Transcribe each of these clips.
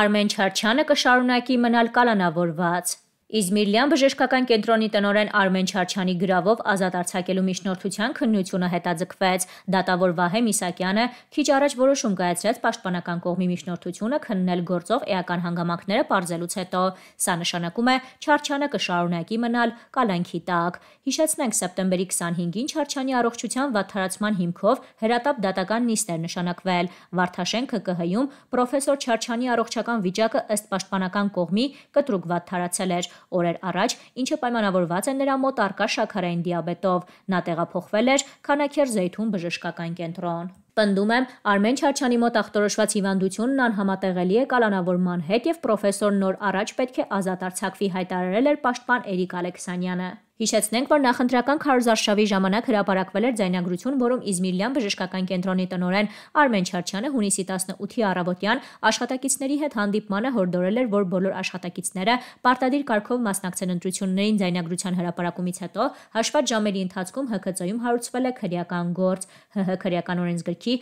Արմեն Չարչյանը կշարունակի մնալ կալանավորված։ Իզմիրլյան բժշկական կենտրոնի տնօրեն Արմեն Չարչյանի գրավով ազատ արձակելու միջնորդության քննությունը հետաձգվեց։ Դատավոր Վահե Միսակյանը քիչ առաջ որոշում կայացրեց պաշտպանական կողմի միջնորդությունը քննել գործով էական հանգամանքները բարձելուց հետո։ Սա նշանակում է Չարչյանը կշարունակի մնալ կալանքի տակ։ Հիշեցնենք սեպտեմբերի 25-ին Չարչյանի առողջության վատթարացման հիմքով հրատապ դատական նիստեր նշանակվել։ Վարդաշեն ԿԿՀ-ում պրոֆեսոր Չարչյանի առողջական վիճակը ըստ պաշտպանական կողմի կտրուկ վատթարացել էր օրեր առաջ, ինչը պայմանավորված է նրա մոտ արկա շաքարային դիաբետով։ Նա տեղափոխվել էր Քանաքեր Զեյթուն բժշկական կենտրոն։ Պնդում եմ, Արմեն Չարչյանի մոտ ախտորոշված հիվանդությունն անհամատեղելի է կալանավորման հետ եւ պրոֆեսոր նոր առաջ պետք է ազատ արձակվի հայտարարել էր պաշտպան Էրիկ Ալեքսանյանը։ Հիշեցնենք, որ նախընտրական քարոզարշավի ժամանակ հրապարակվել էր ձայնագրություն, որում Իզմիրյան բժշկական կենտրոնի տնօրեն Արմեն Չարչյանը հունիսի 18-ի առավոտյան աշխատակիցների հետ հանդիպմանը հորդորել էր, որ բոլոր աշխատակիցները պարտադիր կարգով մասնակցեն ընտրություններին ձայնագրության հրապարակումից հետո հաշված ժամերի ընթացքում ՀԿՑ-ում հարուցվել է քրեական գործ ՀՀ քրեական օրենսգրքի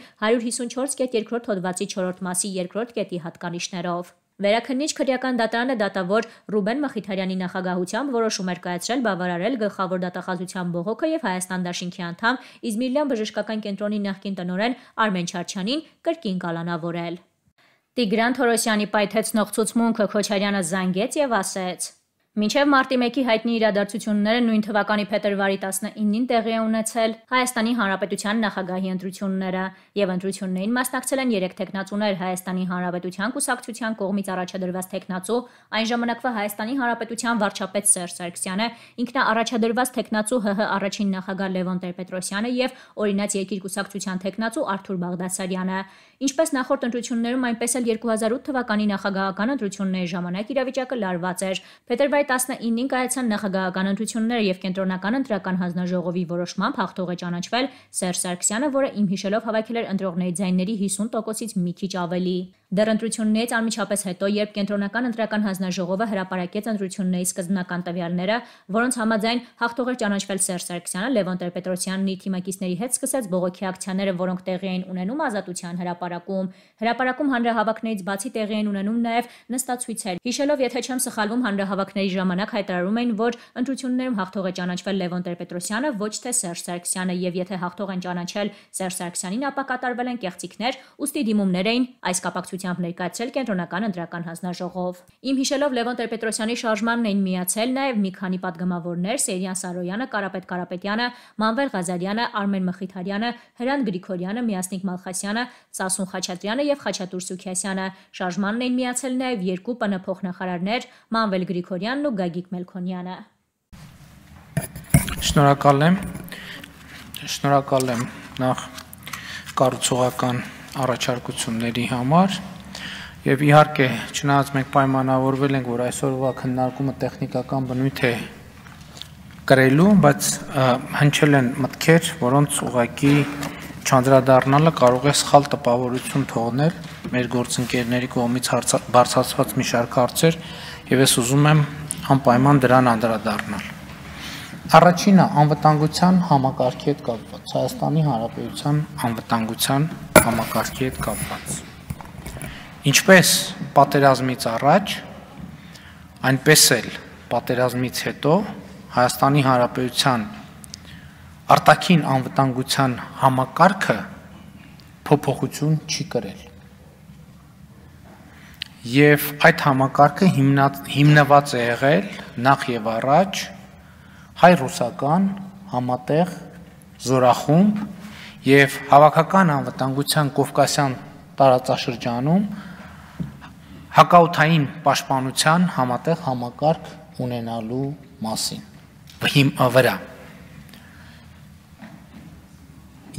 154.2 հոդվածի 4-րդ մասի 2-րդ կետի հատկանիշներով։ Վերաքննիչ քրեական դատարանը դատավոր Ռուբեն Մխիթարյանի նախագահությամբ որոշում էր կայացրել բավարարել գլխավոր դատախազության բողոքը եւ Հայաստան դաշինքի անդամ Իզմիրյան բժշկական կենտրոնի նախկին տնօրեն Արմեն Չարչյանին կրկին կալանավորել։ Տիգրան Թորոսյանի պայթեցնող ցուցմունքը Քոչարյանը զանգեց եւ ասեց. Մինչև մարտի 1-ի հայտնի իրադարձությունները նույն թվականի փետրվարի 19-ին տեղի է ունեցել Հայաստանի Հանրապետության նախագահի ընտրությունները, եւ ընտրություններին մասնակցել են 3 տեխնացուներ Հայաստանի Հանրապետության կուսակցության կողմից առաջադրված տեխնացու, այն ժամանակվա Հայաստանի Հանրապետության վարչապետ Սերժ Սարգսյանը, ինքնաառաջադրված տեխնացու ՀՀ առաջին նախագահ Լևոն Տեր-Պետրոսյանը եւ օրինաց երկիր կուսակցության տեխնացու Արթուր Բաղդասարյանը։ Ինչպես նախորդ ընտրություններում, այնպես էլ 2008 թվականի նախագահական ընտրությունների ժամանակ իրավիճակը լարված էր։ Փետրվարի Փետրվարի 19-ին կայացան նախագահական ընտրությունները եւ կենտրոնական ընտրական հանձնաժողովի որոշմամբ հաղթող է ճանաչվել Սերժ Սարգսյանը, որը իմ հիշելով հավաքել էր ընտրողների ձայների 50%-ից մի քիչ ավելի։ Դեռ ընտրություններից անմիջապես հետո, երբ կենտրոնական ընտրական հանձնաժողովը հրապարակեց ընտրությունների սկզբնական տվյալները, որոնց համաձայն հաղթող էր ճանաչվել Սերժ Սարգսյանը, Լևոն Տեր-Պետրոսյանն իր թիմակիցների հետ սկսեց բողոքի ակցիաները, որոնք տեղի էին ունենում Ազատության հրապարակում։ Հրապարակում հանրահավաքներից բացի տեղի էին ունենում նաև նստացույցեր։ Հիշելով, եթե չեմ սխալվում, հանրահավաքների իր ժամանակ հայտարարում էին, որ ընտրություններում հաղթող է ճանաչվել Լևոն Տեր-Պետրոսյանը, ոչ թե Սերժ Սարգսյանը, եւ եթե հաղթող են ճանաչել Սերժ Սարգսյանին, ապա կատարվել են կեղծիքներ, ուստի դիմումներ էին այս կապակցությամբ ներկայացրել կենտրոնական ընտրական հանձնաժողով։ Իմ հիշելով Լևոն Տեր-Պետրոսյանի շարժմանն էին միացել նաեւ մի քանի падգամավորներ՝ Սերյան Սարոյանը, Կարապետ Կարապետյանը, Մանվել Ղազարյանը, Արմեն Մխիթարյանը, Հրանտ Գրիգորյանը, Միասնիկ Մալխասյանը, Սասուն Խաչատրյանը եւ Խաչատուր Սուքիասյանը։ Շարժմանն էին միացել նաեւ երկու ՊՆ փոխնախարարներ՝ Մանվել Գրիգորյան Մելքոնյանն ու Գագիկ Մելքոնյանը։ Շնորհակալ եմ։ Շնորհակալ եմ նախ կառուցողական առաջարկությունների համար եւ իհարկե չնայած մենք պայմանավորվել ենք որ այսօրվա քննարկումը տեխնիկական բնույթ է կրելու, բայց հնչել են մտքեր, որոնց ուղակի չանդրադառնալը կարող է սխալ տպավորություն թողնել մեր գործընկերների կողմից բարձրացված մի շարք հարցեր եւ ես ուզում եմ անպայման դրան անդրադառնալ։ Առաջինը անվտանգության համակարգի հետ կապված, Հայաստանի Հանրապետության անվտանգության համակարգի հետ կապված։ Ինչպես պատերազմից առաջ, այնպես էլ պատերազմից հետո Հայաստանի Հանրապետության արտաքին անվտանգության համակարգը փոփոխություն չի կրել։ Եվ այդ համակարգը հիմնա, հիմնված է եղել նախ եւ առաջ հայ-ռուսական համատեղ զորախումբ եւ հավաքական անվտանգության Կովկասյան տարածաշրջանում հակաութային պաշտպանության համատեղ համակարգ ունենալու մասին հիմ վրա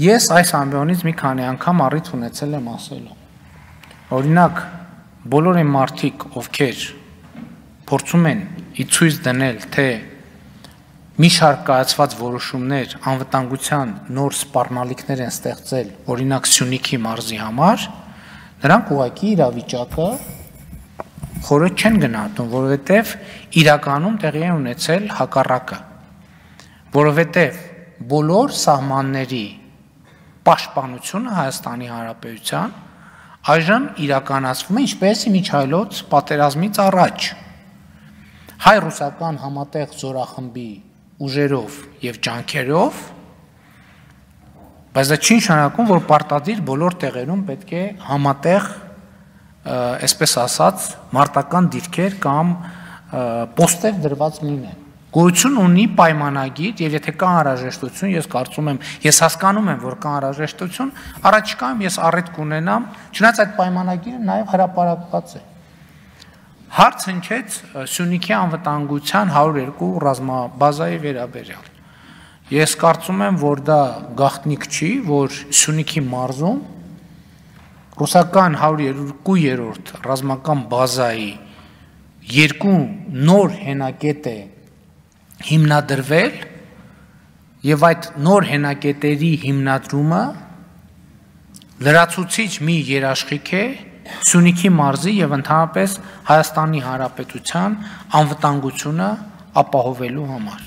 Ես այս ամբիոնից մի քանի անգամ առիթ ունեցել եմ ասելու Օրինակ բոլոր այն մարդիկ, ովքեր փորձում են ի ցույց դնել, թե մի շարք կայացված որոշումներ անվտանգության նոր սպառնալիքներ են ստեղծել, օրինակ Սյունիքի մարզի համար, նրանք ուղակի իրավիճակը խորը չեն գնահատում, որովհետև իրականում տեղի է ունեցել հակառակը, որովհետև բոլոր սահմանների պաշտպանությունը Հայաստանի Հանրապետության այժմ իրականացվում է ինչպես Միչայլոց պատերազմից առաջ հայ-ռուսական համատեղ զորախմբի ուժերով եւ ջանքերով բայց դա չի նշանակում որ պարտադիր բոլոր տեղերում պետք է համատեղ այսպես ասած մարտական դիրքեր կամ պոստեր դրված լինեն Գոյություն ունի պայմանագիր եւ եթե կա անհրաժեշտություն, ես կարծում եմ, ես հասկանում եմ, որ կա անհրաժեշտություն, առաջիկայում ես առիթ կունենամ, չնայած այդ պայմանագիրը նաեւ հրապարակված է։ Հարց հնչեց Սյունիքի անվտանգության 102 ռազմաբազայի վերաբերյալ։ Ես կարծում եմ, որ դա գաղտնիք չի, որ Սյունիքի մարզում ռուսական 102-րդ ռազմական բազայի երկու նոր հենակետ է հիմնադրվել եւ այդ նոր հենակետերի հիմնադրումը լրացուցիչ մի երաշխիք է Սյունիքի մարզի եւ ընդհանրապես Հայաստանի Հանրապետության անվտանգությունը ապահովելու համար։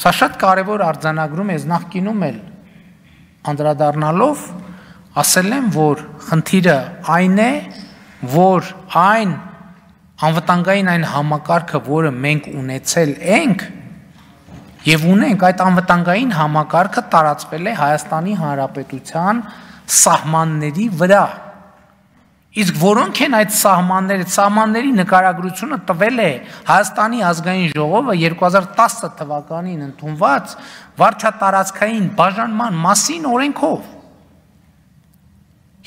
Սա շատ կարևոր արձանագրում է, նախկինում էլ անդրադառնալով ասել եմ, որ խնդիրը այն է, որ այն անվտանգային այն համակարգը, որը մենք ունեցել ենք, Եվ ունենք այդ անվտանգային համակարգը տարածվել է Հայաստանի Հանրապետության սահմանների վրա։ Իսկ որոնք են այդ սահմանները, սահմանների նկարագրությունը տվել է Հայաստանի ազգային ժողովը 2010 թվականին ընդունված վարչատարածքային բաժանման մասին օրենքով։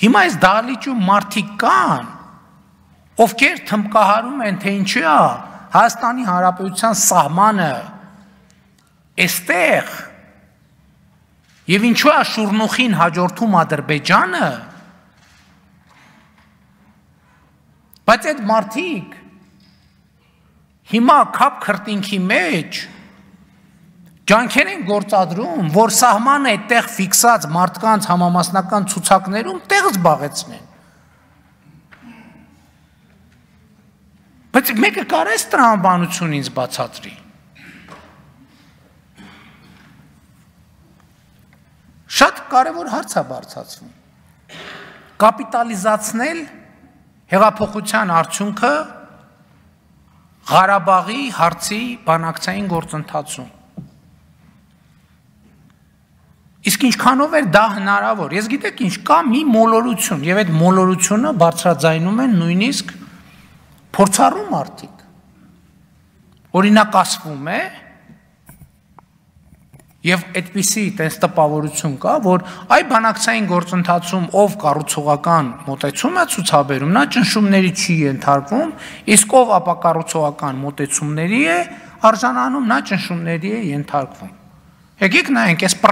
Հիմա այս դահլիճում մարդիկ կան, ովքեր թմկահարում են, թե ինչու է Հայաստանի Հանրապետության սահմանը այստեղ եւ ինչու է Շուրնուխին հաջորդում Ադրբեջանը, բայց այդ մարդիկ հիմա քապ քրտինքի մեջ ջանքեր են գործադրում, որ սահմանը այդտեղ ֆիքսած մարդկանց համամասնական ցուցակներում տեղ զբաղեցնեն։ Բայց մեկը կարես տրամաբանություն ինձ բացատրի։ Շատ կարևոր հարց է բարձացվում։ Կապիտալիզացնել հեղափոխության արդյունքը Ղարաբաղի հարցի բանակցային գործընթացում։ Իսկ ինչքանով էր դա հնարավոր։ Ես գիտեք ինչ, կա մի մոլորություն, եւ այդ մոլորությունը բարձրաձայնում են նույնիսկ փորձառու մարդիկ։ Օրինակ ասվում է եւ այդպիսի տես տպավորություն կա, որ այ բանակցային գործընթացում ով կառուցողական մոտեցում է ցուցաբերում, նա ճնշումների չի ենթարկվում, իսկ ով ապակառուցողական մոտեցումների է արժանանում, նա ճնշումների է ենթարկվում։ Եկեք նայենք այս